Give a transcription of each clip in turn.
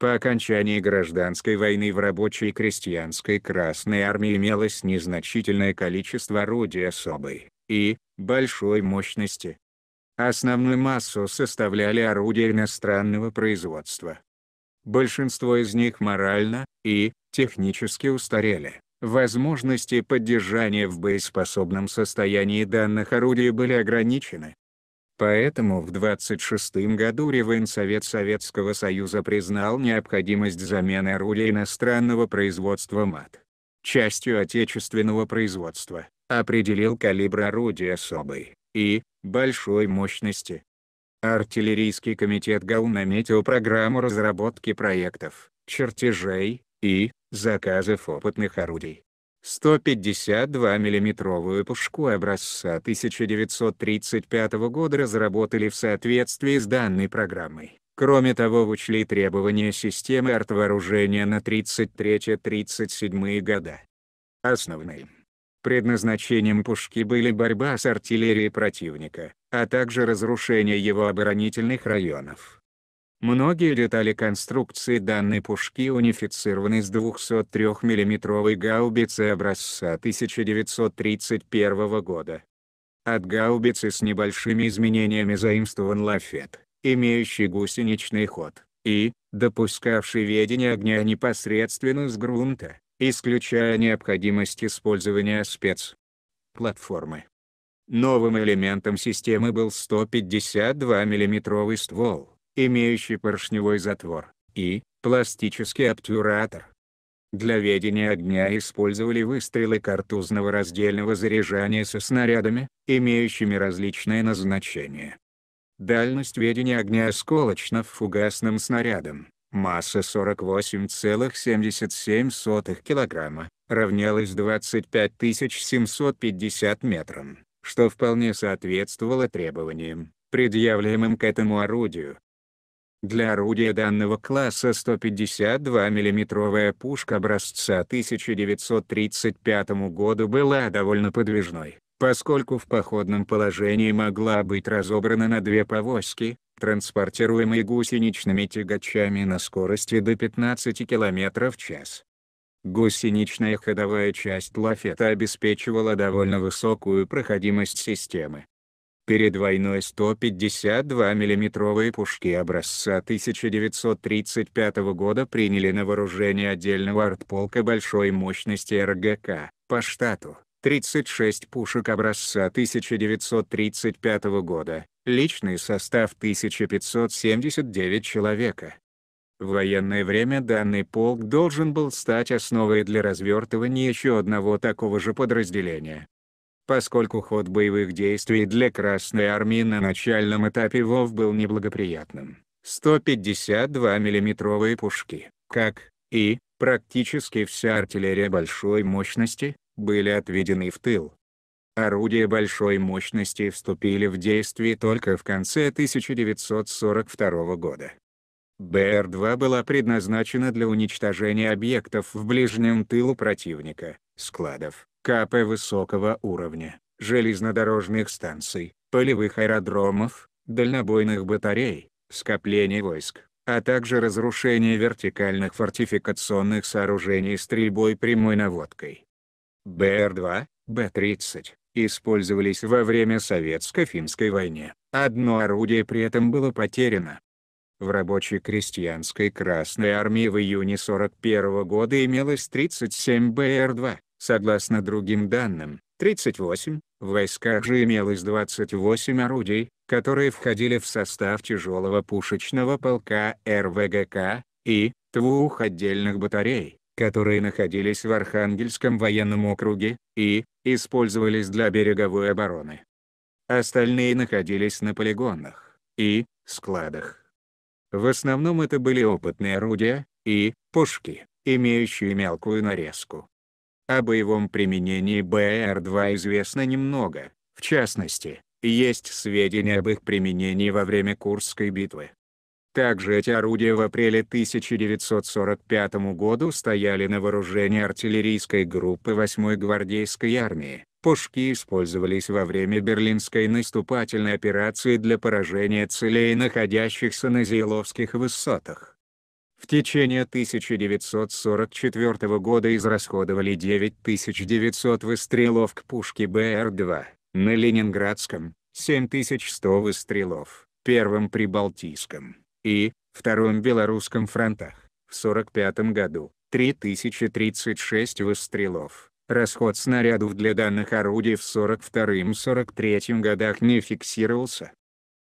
По окончании гражданской войны в рабочей и крестьянской Красной армии имелось незначительное количество орудий особой и большой мощности. Основную массу составляли орудия иностранного производства. Большинство из них морально и технически устарели. Возможности поддержания в боеспособном состоянии данных орудий были ограничены, Поэтому в 26 году Реввоенсовет Советского Союза признал необходимость замены руля иностранного производства МАТ частью отечественного производства, определил калибр орудия особой и большой мощности. Артиллерийский комитет ГАУ наметил программу разработки проектов, чертежей и заказов опытных орудий. 152-миллиметровую пушку образца 1935 года разработали в соответствии с данной программой. Кроме того учли требования системы артвооружения на 33-37 года. Основным предназначением пушки были борьба с артиллерией противника, а также разрушение его оборонительных районов. Многие детали конструкции данной пушки унифицированы с 203 миллиметровой гаубицы образца 1931 года. От гаубицы с небольшими изменениями заимствован лафет, имеющий гусеничный ход, и, допускавший ведение огня непосредственно с грунта, исключая необходимость использования спецплатформы. Новым элементом системы был 152 миллиметровый ствол, имеющий поршневой затвор, и пластический обтюратор. Для ведения огня использовали выстрелы картузного раздельного заряжания со снарядами, имеющими различное назначение. Дальность ведения огня осколочно-фугасным снарядом, масса 48,77 кг, равнялась 25 750 метрам, что вполне соответствовало требованиям, предъявляемым к этому орудию, для орудия данного класса 152 миллиметровая пушка образца 1935 года была довольно подвижной, поскольку в походном положении могла быть разобрана на две повозки, транспортируемые гусеничными тягачами на скорости до 15 км в час. Гусеничная ходовая часть лафета обеспечивала довольно высокую проходимость системы, перед войной 152 миллиметровые пушки образца 1935 года приняли на вооружение отдельного артполка большой мощности РГК, по штату, 36 пушек образца 1935 года, личный состав 1579 человека. В военное время данный полк должен был стать основой для развертывания еще одного такого же подразделения, Поскольку ход боевых действий для Красной Армии на начальном этапе ВОВ был неблагоприятным, 152 миллиметровые пушки, как и практически вся артиллерия большой мощности, были отведены в тыл. Орудия большой мощности вступили в действие только в конце 1942 года. БР-2 была предназначена для уничтожения объектов в ближнем тылу противника, складов, КП высокого уровня, железнодорожных станций, полевых аэродромов, дальнобойных батарей, скоплений войск, а также разрушение вертикальных фортификационных сооружений стрельбой прямой наводкой. БР-2, Б-30 использовались во время Советско-финской войны. Одно орудие при этом было потеряно. В рабочей крестьянской Красной армии в июне 41 года имелось 37 БР-2, Согласно другим данным, 38, в войсках же имелось 28 орудий, которые входили в состав тяжелого пушечного полка РВГК, и двух отдельных батарей, которые находились в Архангельском военном округе, и использовались для береговой обороны. Остальные находились на полигонах и складах. В основном это были опытные орудия и пушки, имеющие мелкую нарезку, о боевом применении БР-2 известно немного, в частности, есть сведения об их применении во время Курской битвы. Также эти орудия в апреле 1945 году стояли на вооружении артиллерийской группы 8-й гвардейской армии. Пушки использовались во время берлинской наступательной операции для поражения целей находящихся на Зеловских высотах. В течение 1944 года израсходовали 9900 выстрелов к пушке БР-2, на Ленинградском – 7100 выстрелов, Первом Прибалтийском и Втором Белорусском фронтах. В 1945 году – 3036 выстрелов. Расход снарядов для данных орудий в 1942-1943 годах не фиксировался.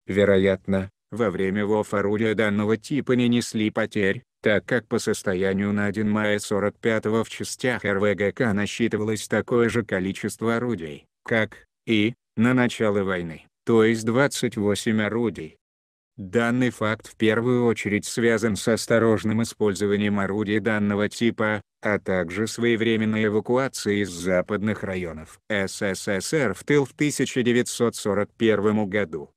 Вероятно, во время ВОВ орудия данного типа не несли потерь, так как по состоянию на 1 мая 45 в частях РВГК насчитывалось такое же количество орудий, как и на начало войны, то есть 28 орудий. Данный факт в первую очередь связан с осторожным использованием орудий данного типа, а также своевременной эвакуацией из западных районов СССР в тыл в 1941 году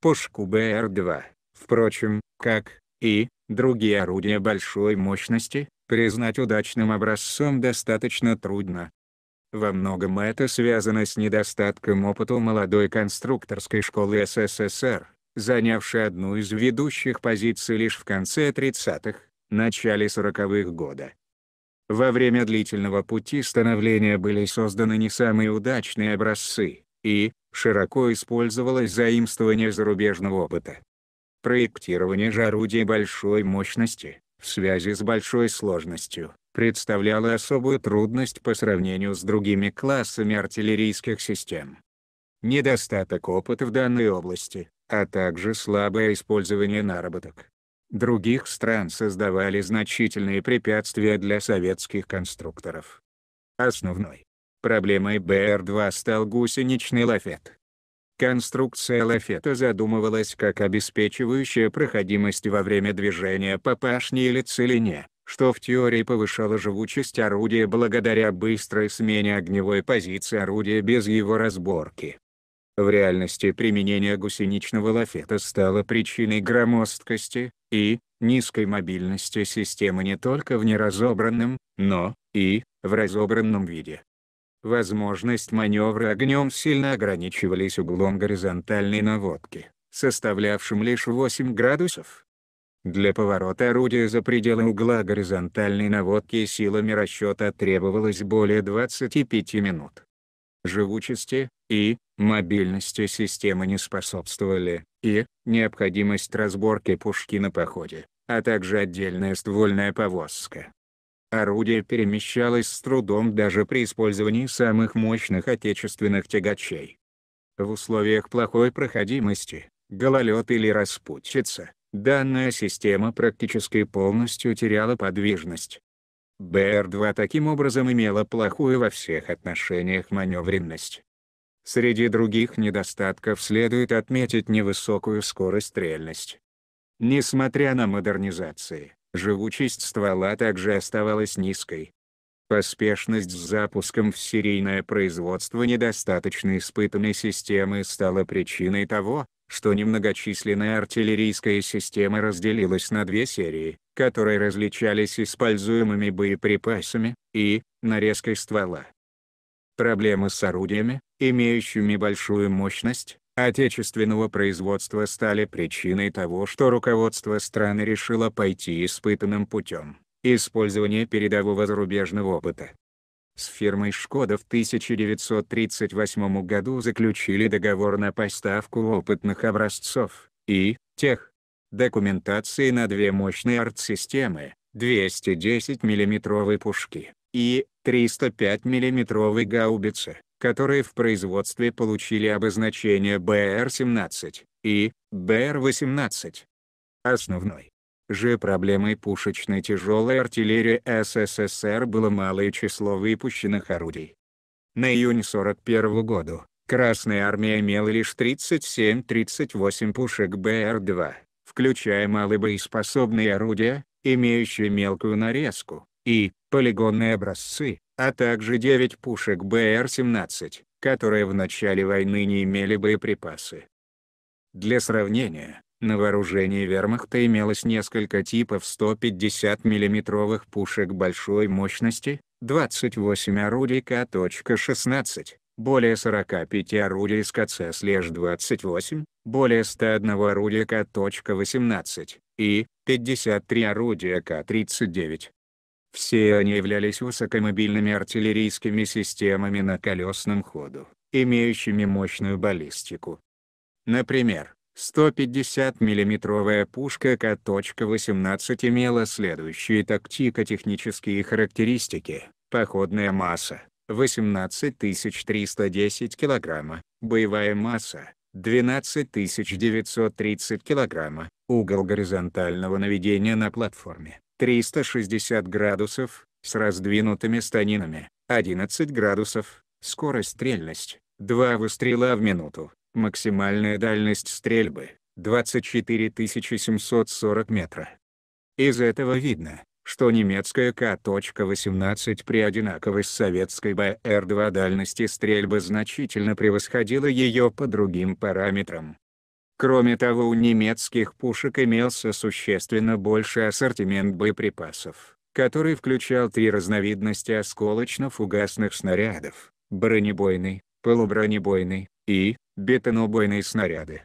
пушку БР-2. Впрочем, как и другие орудия большой мощности, признать удачным образцом достаточно трудно. Во многом это связано с недостатком опыта молодой конструкторской школы СССР, занявшей одну из ведущих позиций лишь в конце 30-х, начале 40-х года. Во время длительного пути становления были созданы не самые удачные образцы, и, широко использовалось заимствование зарубежного опыта. Проектирование же орудий большой мощности, в связи с большой сложностью, представляло особую трудность по сравнению с другими классами артиллерийских систем. Недостаток опыта в данной области, а также слабое использование наработок других стран создавали значительные препятствия для советских конструкторов. Основной Проблемой БР-2 стал гусеничный лафет. Конструкция лафета задумывалась как обеспечивающая проходимость во время движения по пашне или целине, что в теории повышало живучесть орудия благодаря быстрой смене огневой позиции орудия без его разборки. В реальности применение гусеничного лафета стало причиной громоздкости и низкой мобильности системы не только в неразобранном, но и в разобранном виде. Возможность маневра огнем сильно ограничивались углом горизонтальной наводки, составлявшим лишь 8 градусов. Для поворота орудия за пределы угла горизонтальной наводки силами расчета требовалось более 25 минут. Живучести и мобильности системы не способствовали, и необходимость разборки пушки на походе, а также отдельная ствольная повозка, Орудие перемещалось с трудом даже при использовании самых мощных отечественных тягачей. В условиях плохой проходимости, гололед или распутица, данная система практически полностью теряла подвижность. БР-2 таким образом имела плохую во всех отношениях маневренность. Среди других недостатков следует отметить невысокую скорострельность. Несмотря на модернизации, Живучесть ствола также оставалась низкой. Поспешность с запуском в серийное производство недостаточно испытанной системы стала причиной того, что немногочисленная артиллерийская система разделилась на две серии, которые различались используемыми боеприпасами, и, нарезкой ствола. Проблемы с орудиями, имеющими большую мощность, отечественного производства стали причиной того, что руководство страны решило пойти испытанным путем – использование передового зарубежного опыта. С фирмой «Шкода» в 1938 году заключили договор на поставку опытных образцов и тех документации на две мощные арт-системы, 210 миллиметровой пушки и 305 миллиметровой гаубицы которые в производстве получили обозначение БР-17 и БР-18. Основной же проблемой пушечной тяжелой артиллерии СССР было малое число выпущенных орудий. На июнь 41 года Красная армия имела лишь 37-38 пушек БР-2, включая малобоеспособные орудия, имеющие мелкую нарезку, и полигонные образцы, а также 9 пушек БР-17, которые в начале войны не имели боеприпасы. Для сравнения, на вооружении вермахта имелось несколько типов 150 миллиметровых пушек большой мощности, 28 орудий К.16, более 45 орудий с слеж 28, более 101 орудия К.18 и 53 орудия К-39. Все они являлись высокомобильными артиллерийскими системами на колесном ходу, имеющими мощную баллистику. Например, 150 миллиметровая пушка К.18 имела следующие тактико-технические характеристики. Походная масса – 18310 кг, боевая масса – 12930 кг, угол горизонтального наведения на платформе 360 градусов, с раздвинутыми станинами, 11 градусов, скорость стрельность, 2 выстрела в минуту, максимальная дальность стрельбы, 24 740 метра. Из этого видно, что немецкая К.18 при одинаковой с советской БР-2 дальности стрельбы значительно превосходила ее по другим параметрам. Кроме того у немецких пушек имелся существенно больший ассортимент боеприпасов, который включал три разновидности осколочно-фугасных снарядов – бронебойный, полубронебойный и бетонобойные снаряды.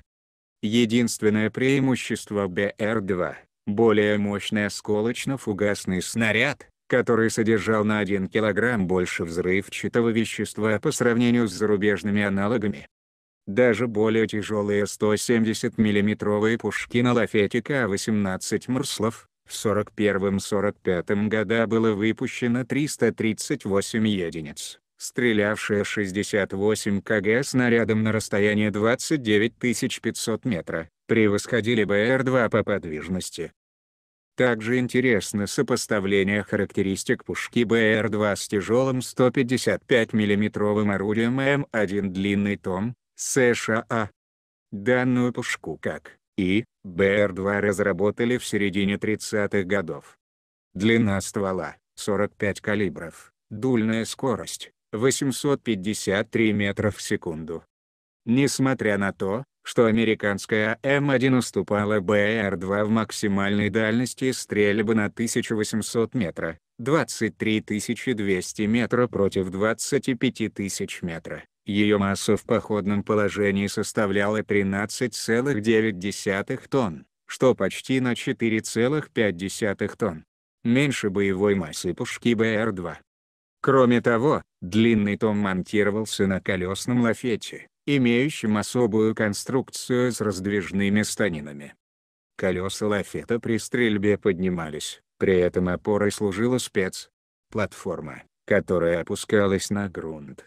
Единственное преимущество БР-2 – более мощный осколочно-фугасный снаряд, который содержал на 1 кг больше взрывчатого вещества по сравнению с зарубежными аналогами. Даже более тяжелые 170 миллиметровые пушки на лафете К-18 «Мурслов» в 41-45 года было выпущено 338 единиц, стрелявшие 68 кг снарядом на расстояние 29 500 метра, превосходили БР-2 по подвижности. Также интересно сопоставление характеристик пушки БР-2 с тяжелым 155 мм орудием М1 эм длинный том, США. Данную пушку как и БР-2 разработали в середине 30-х годов. Длина ствола – 45 калибров, дульная скорость – 853 метра в секунду. Несмотря на то, что американская М1 уступала БР-2 в максимальной дальности стрельбы на 1800 метра, 200 метра против 25 000 метра. Ее масса в походном положении составляла 13,9 тонн, что почти на 4,5 тонн. Меньше боевой массы пушки БР-2. Кроме того, длинный том монтировался на колесном лафете, имеющем особую конструкцию с раздвижными станинами. Колеса лафета при стрельбе поднимались, при этом опорой служила спецплатформа, которая опускалась на грунт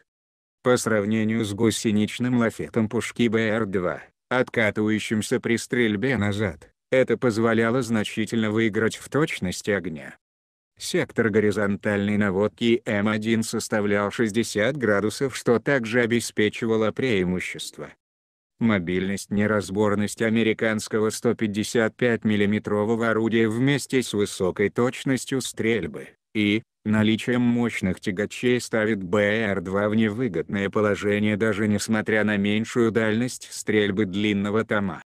по сравнению с гусеничным лафетом пушки БР-2, откатывающимся при стрельбе назад, это позволяло значительно выиграть в точности огня. Сектор горизонтальной наводки М1 составлял 60 градусов, что также обеспечивало преимущество. Мобильность неразборность американского 155 миллиметрового орудия вместе с высокой точностью стрельбы, и, Наличие мощных тягачей ставит БР-2 в невыгодное положение даже несмотря на меньшую дальность стрельбы длинного тома.